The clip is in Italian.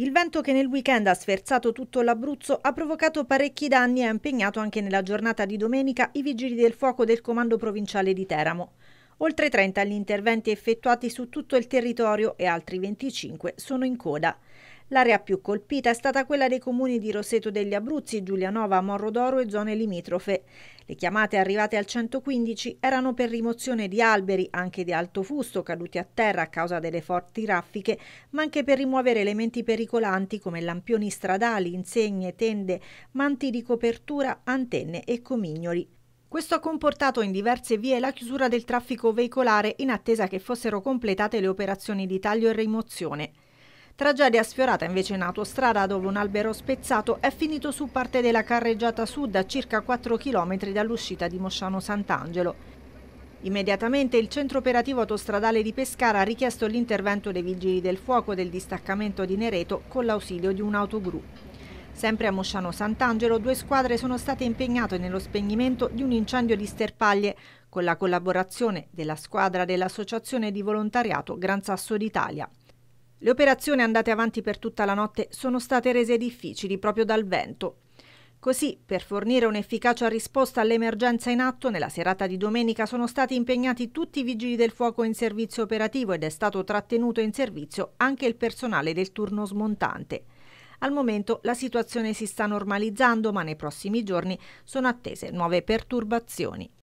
Il vento che nel weekend ha sferzato tutto l'Abruzzo ha provocato parecchi danni e ha impegnato anche nella giornata di domenica i vigili del fuoco del comando provinciale di Teramo. Oltre 30 gli interventi effettuati su tutto il territorio e altri 25 sono in coda. L'area più colpita è stata quella dei comuni di Roseto degli Abruzzi, Giulianova, Morrodoro e zone limitrofe. Le chiamate arrivate al 115 erano per rimozione di alberi, anche di alto fusto, caduti a terra a causa delle forti raffiche, ma anche per rimuovere elementi pericolanti come lampioni stradali, insegne, tende, manti di copertura, antenne e comignoli. Questo ha comportato in diverse vie la chiusura del traffico veicolare in attesa che fossero completate le operazioni di taglio e rimozione. Tragedia sfiorata invece in autostrada dove un albero spezzato è finito su parte della carreggiata sud a circa 4 km dall'uscita di Mosciano Sant'Angelo. Immediatamente il centro operativo autostradale di Pescara ha richiesto l'intervento dei vigili del fuoco del distaccamento di Nereto con l'ausilio di un autogru. Sempre a Mosciano Sant'Angelo due squadre sono state impegnate nello spegnimento di un incendio di sterpaglie con la collaborazione della squadra dell'Associazione di Volontariato Gran Sasso d'Italia. Le operazioni andate avanti per tutta la notte sono state rese difficili proprio dal vento. Così, per fornire un'efficace risposta all'emergenza in atto, nella serata di domenica sono stati impegnati tutti i vigili del fuoco in servizio operativo ed è stato trattenuto in servizio anche il personale del turno smontante. Al momento la situazione si sta normalizzando, ma nei prossimi giorni sono attese nuove perturbazioni.